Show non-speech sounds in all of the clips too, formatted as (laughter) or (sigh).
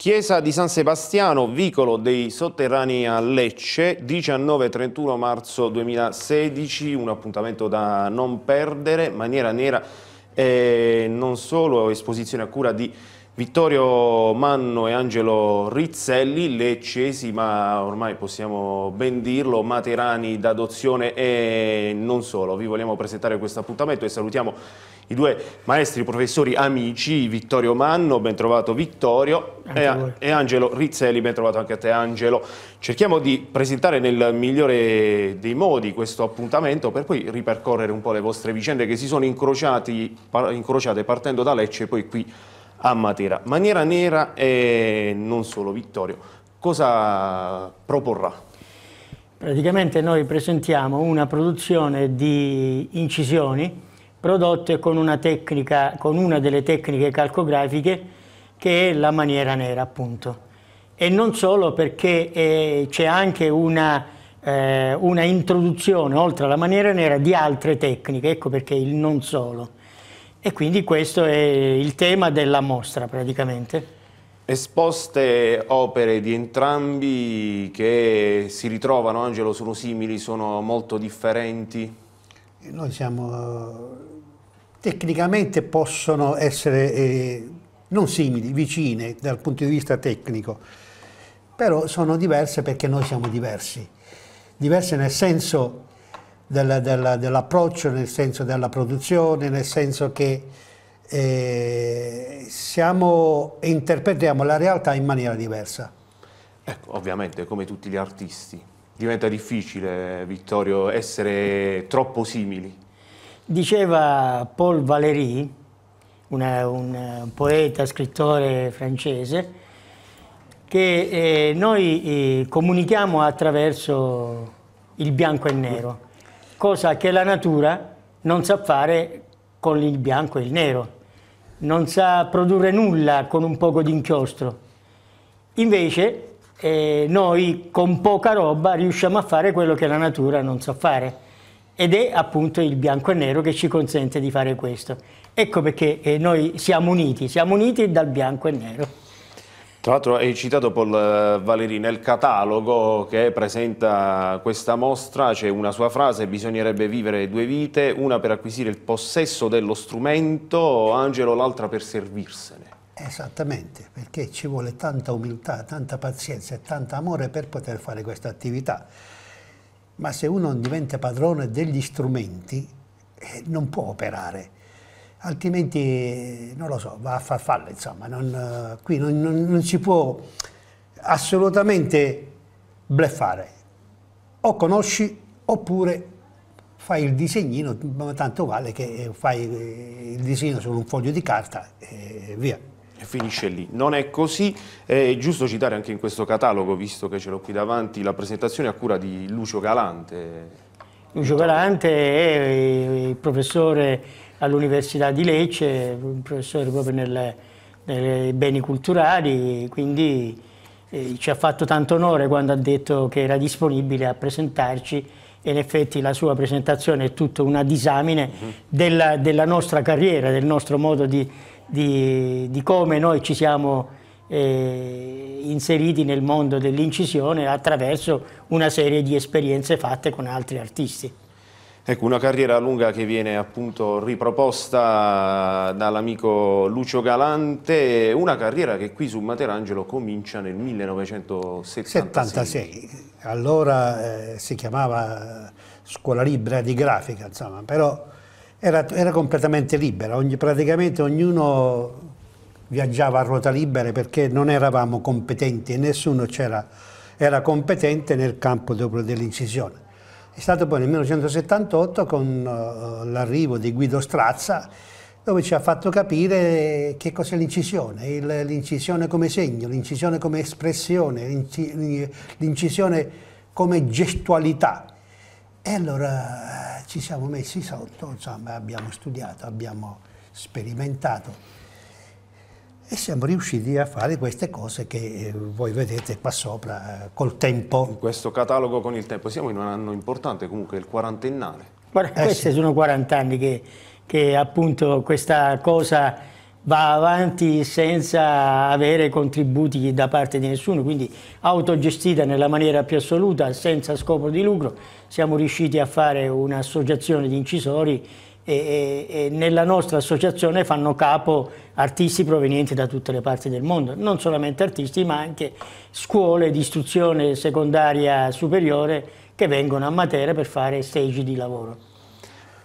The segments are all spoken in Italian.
Chiesa di San Sebastiano, vicolo dei sotterranei a Lecce, 19-31 marzo 2016, un appuntamento da non perdere, maniera nera, eh, non solo esposizione a cura di Vittorio Manno e Angelo Rizzelli, leccesi ma ormai possiamo ben dirlo, materani d'adozione e non solo. Vi vogliamo presentare questo appuntamento e salutiamo i due maestri, professori, amici, Vittorio Manno, ben trovato Vittorio, e, e, Angelo Rizzelli, ben trovato anche a te Angelo. Cerchiamo di presentare nel migliore dei modi questo appuntamento per poi ripercorrere un po' le vostre vicende che si sono incrociate partendo da Lecce e poi qui a Matera. Maniera nera e non solo Vittorio. Cosa proporrà? Praticamente noi presentiamo una produzione di incisioni prodotte con una, tecnica, con una delle tecniche calcografiche che è la maniera nera appunto. E non solo perché eh, c'è anche una, eh, una introduzione oltre alla maniera nera di altre tecniche, ecco perché il non solo. E quindi questo è il tema della mostra praticamente. Esposte opere di entrambi che si ritrovano, Angelo, sono simili, sono molto differenti? Noi siamo... tecnicamente possono essere eh, non simili, vicine dal punto di vista tecnico, però sono diverse perché noi siamo diversi. Diverse nel senso del, del, dell'approccio, nel senso della produzione, nel senso che eh, siamo, interpretiamo la realtà in maniera diversa. Ecco, ovviamente, come tutti gli artisti, diventa difficile, Vittorio, essere troppo simili. Diceva Paul Valéry, una, un eh, poeta, scrittore francese, che eh, noi eh, comunichiamo attraverso il bianco e il nero cosa che la natura non sa fare con il bianco e il nero, non sa produrre nulla con un poco di inchiostro. Invece eh, noi con poca roba riusciamo a fare quello che la natura non sa fare ed è appunto il bianco e nero che ci consente di fare questo. Ecco perché eh, noi siamo uniti, siamo uniti dal bianco e nero. Tra l'altro hai citato Paul eh, Valéry, nel catalogo che presenta questa mostra c'è una sua frase, bisognerebbe vivere due vite, una per acquisire il possesso dello strumento, Angelo l'altra per servirsene. Esattamente, perché ci vuole tanta umiltà, tanta pazienza e tanto amore per poter fare questa attività. Ma se uno diventa padrone degli strumenti, eh, non può operare altrimenti non lo so, va a farfalla insomma, non, eh, qui non, non, non, si può assolutamente bleffare. O conosci oppure fai il disegnino, ma tanto vale che fai eh, il disegno su un foglio di carta e via. E finisce lì. Non è così, è giusto citare anche in questo catalogo, visto che ce l'ho qui davanti, la presentazione a cura di Lucio Galante. Lucio Galante è il professore all'Università di Lecce, un professore proprio nei beni culturali, quindi eh, ci ha fatto tanto onore quando ha detto che era disponibile a presentarci e in effetti la sua presentazione è tutta una disamine mm -hmm. della, della, nostra carriera, del nostro modo di, di, di come noi ci siamo eh, inseriti nel mondo dell'incisione attraverso una serie di esperienze fatte con altri artisti. Ecco, una carriera lunga che viene appunto riproposta dall'amico Lucio Galante, una carriera che qui su Materangelo comincia nel 1976. 76. Allora eh, si chiamava scuola libera di grafica, insomma, però era, era completamente libera, Ogni, praticamente ognuno viaggiava a ruota libera perché non eravamo competenti e nessuno era competente nel campo dell'incisione è stato poi nel 1978 con eh, l'arrivo di Guido Strazza dove ci ha fatto capire che cos'è l'incisione, l'incisione come segno, l'incisione come espressione, l'incisione come gestualità. E allora eh, ci siamo messi sotto, insomma, abbiamo studiato, abbiamo sperimentato e siamo riusciti a fare queste cose che eh, voi vedete qua sopra eh, col tempo. In questo catalogo con il tempo siamo in un anno importante, comunque il quarantennale. Guarda, eh questi sì. sono 40 anni che, che, appunto questa cosa va avanti senza avere contributi da parte di nessuno, quindi autogestita nella maniera più assoluta, senza scopo di lucro. Siamo riusciti a fare un'associazione di incisori e, e, nella nostra associazione fanno capo artisti provenienti da tutte le parti del mondo, non solamente artisti ma anche scuole di istruzione secondaria superiore che vengono a Matera per fare stage di lavoro.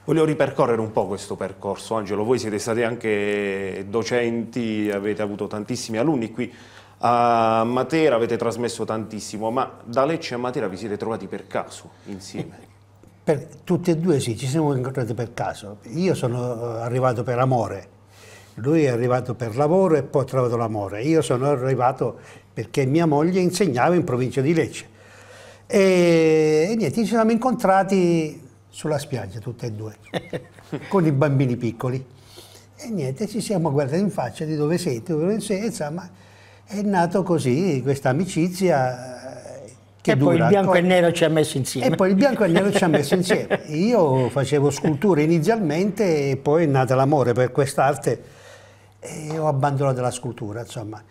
Voglio ripercorrere un po' questo percorso, Angelo, voi siete stati anche docenti, avete avuto tantissimi alunni qui a Matera avete trasmesso tantissimo, ma da Lecce a Matera vi siete trovati per caso insieme? Per, tutti e due sì, ci siamo incontrati per caso. Io sono eh, arrivato per amore, lui è arrivato per lavoro e poi ha trovato l'amore. Io sono arrivato perché mia moglie insegnava in provincia di Lecce. E, e niente, ci siamo incontrati sulla spiaggia tutti e due, (laughs) con i bambini piccoli. E niente, ci siamo guardati in faccia di dove siete, dove siete, insomma, è nato così questa amicizia che e dura. poi il bianco poi... e il nero ci ha messo insieme. E poi il bianco e il nero ci ha messo insieme. (laughs) Io facevo sculture inizialmente e poi è nata l'amore per quest'arte e ho abbandonato la scultura, insomma.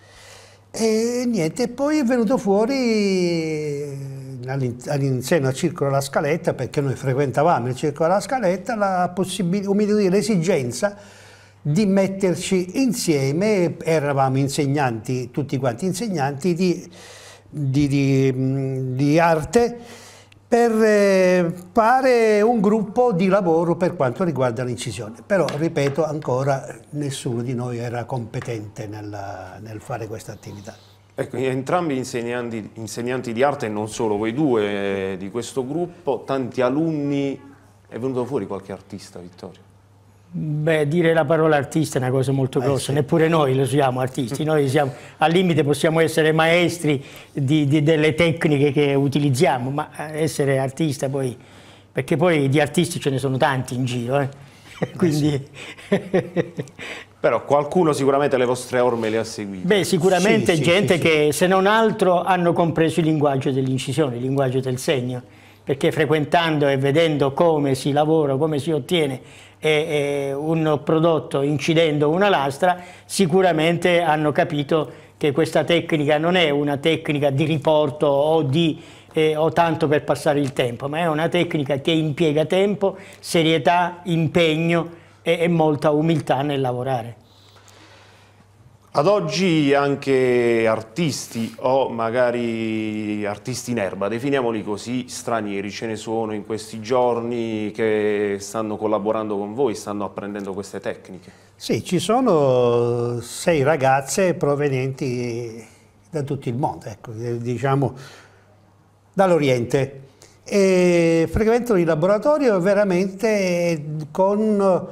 E niente, poi è venuto fuori eh, all'interno al circolo della Scaletta, perché noi frequentavamo il circolo della Scaletta, la possibilità, l'esigenza di metterci insieme, eravamo insegnanti, tutti quanti insegnanti, di di, di, di arte per eh, fare un gruppo di lavoro per quanto riguarda l'incisione. Però, ripeto, ancora nessuno di noi era competente nella, nel fare questa attività. Ecco, entrambi insegnanti, insegnanti di arte, e non solo voi due eh, di questo gruppo, tanti alunni, è venuto fuori qualche artista, Vittorio? Beh, dire la parola artista è una cosa molto eh, grossa, eh sì. neppure noi lo siamo artisti, mm. noi siamo, al limite possiamo essere maestri di, di, delle tecniche che utilizziamo, ma eh, essere artista poi, perché poi di artisti ce ne sono tanti in giro, eh? eh (laughs) quindi... (laughs) Però qualcuno sicuramente le vostre orme le ha seguite. Beh, sicuramente sì, gente che se non altro hanno compreso il linguaggio dell'incisione, il linguaggio del segno perché frequentando e vedendo come si lavora, come si ottiene eh, un prodotto incidendo una lastra, sicuramente hanno capito che questa tecnica non è una tecnica di riporto o di eh, o tanto per passare il tempo, ma è una tecnica che impiega tempo, serietà, impegno e, e molta umiltà nel lavorare. Ad oggi anche artisti o magari artisti in erba, definiamoli così, stranieri, ce ne sono in questi giorni che stanno collaborando con voi, stanno apprendendo queste tecniche. Sì, ci sono sei ragazze provenienti da tutto il mondo, ecco, eh, diciamo dall'Oriente e frequentano il laboratorio veramente con...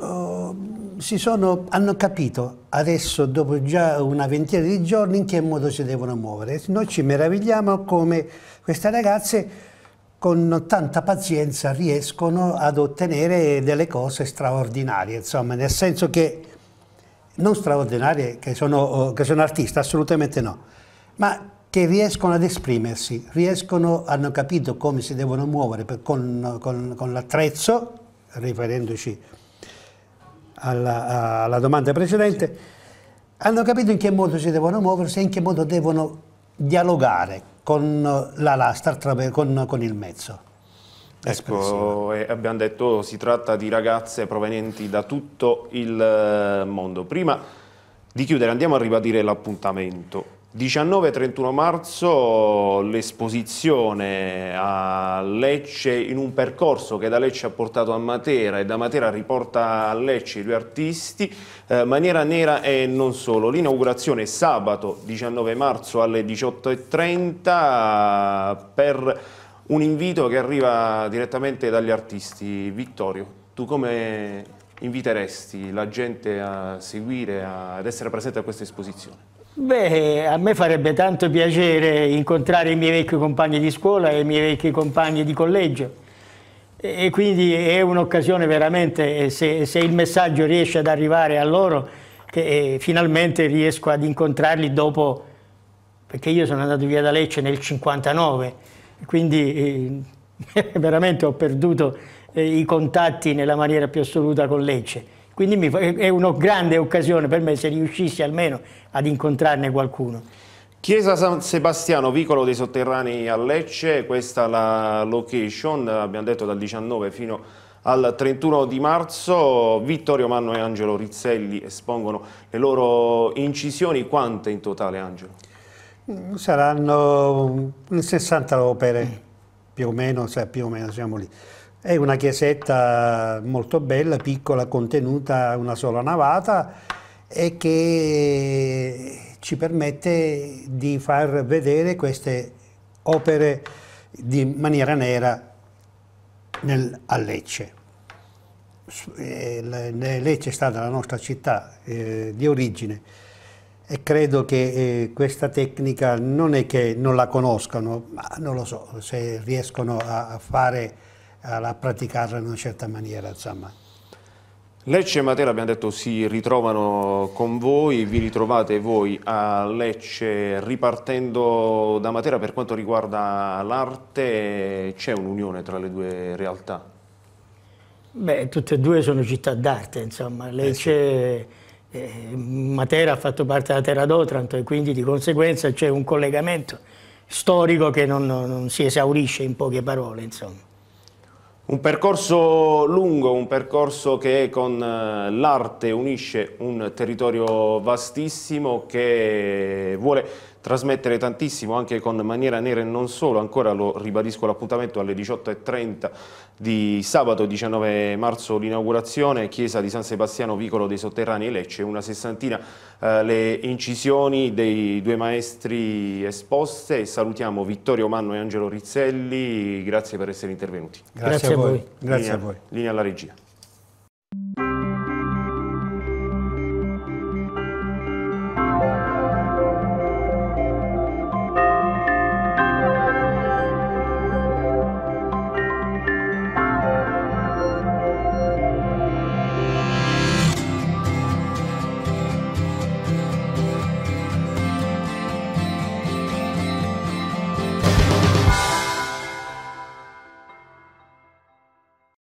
Uh, sono, hanno capito adesso, dopo già una ventina di giorni, in che modo si devono muovere. Noi ci meravigliamo come queste ragazze con tanta pazienza riescono ad ottenere delle cose straordinarie, insomma, nel senso che non straordinarie che sono, oh, che sono artisti, assolutamente no, ma che riescono ad esprimersi, riescono, hanno capito come si devono muovere per, con, con, con l'attrezzo, riferendoci alla, alla domanda precedente, hanno capito in che modo si devono muoversi e in che modo devono dialogare con la lastra, con, con il mezzo. Ecco, eh, abbiamo detto si tratta di ragazze provenienti da tutto il eh, mondo. Prima di chiudere andiamo a ribadire l'appuntamento. 19-31 marzo l'esposizione a Lecce in un percorso che da Lecce ha portato a Matera e da Matera riporta a Lecce i due artisti, eh, Maniera Nera e non solo. L'inaugurazione è sabato 19 marzo alle 18.30 per un invito che arriva direttamente dagli artisti. Vittorio, tu come inviteresti la gente a seguire, ad essere presente a questa esposizione? Beh, a me farebbe tanto piacere incontrare i miei vecchi compagni di scuola e i miei vecchi compagni di collegio e quindi è un'occasione veramente, eh, se, se, il messaggio riesce ad arrivare a loro, che eh, finalmente riesco ad incontrarli dopo, perché io sono andato via da Lecce nel 59, quindi eh, (laughs) veramente ho perduto eh, i contatti nella maniera più assoluta con Lecce. Quindi è una grande occasione per me se riuscissi almeno ad incontrarne qualcuno. Chiesa San Sebastiano, vicolo dei sotterranei a Lecce, questa è la location, abbiamo detto dal 19 fino al 31 di marzo. Vittorio Manno e Angelo Rizzelli espongono le loro incisioni, quante in totale Angelo? Saranno 60 opere, più o meno, cioè più o meno siamo lì. È una chiesetta molto bella, piccola, contenuta una sola navata e che ci permette di far vedere queste opere di maniera nera nel, a Lecce. Eh, Lecce è stata la nostra città eh, di origine e credo che eh, questa tecnica non è che non la conoscano, ma non lo so, se riescono a, a fare a praticarla in una certa maniera. Insomma. Lecce e Matera abbiamo detto si ritrovano con voi, vi ritrovate voi a Lecce ripartendo da Matera per quanto riguarda l'arte, c'è un'unione tra le due realtà? Beh, tutte e due sono città d'arte, insomma, eh, Lecce, eh sì. eh, Matera ha fatto parte della terra d'Otranto e quindi di conseguenza c'è un collegamento storico che non, non si esaurisce in poche parole, insomma. Un percorso lungo, un percorso che con eh, l'arte unisce un territorio vastissimo che vuole trasmettere tantissimo anche con Maniera Nera e non solo, ancora lo ribadisco l'appuntamento alle 18.30 di sabato 19 marzo l'inaugurazione, chiesa di San Sebastiano, vicolo dei sotterranei e Lecce, una sessantina eh, le incisioni dei due maestri esposte, salutiamo Vittorio Manno e Angelo Rizzelli, grazie per essere intervenuti. Grazie, grazie a voi. Linea, grazie a voi. Linea alla regia.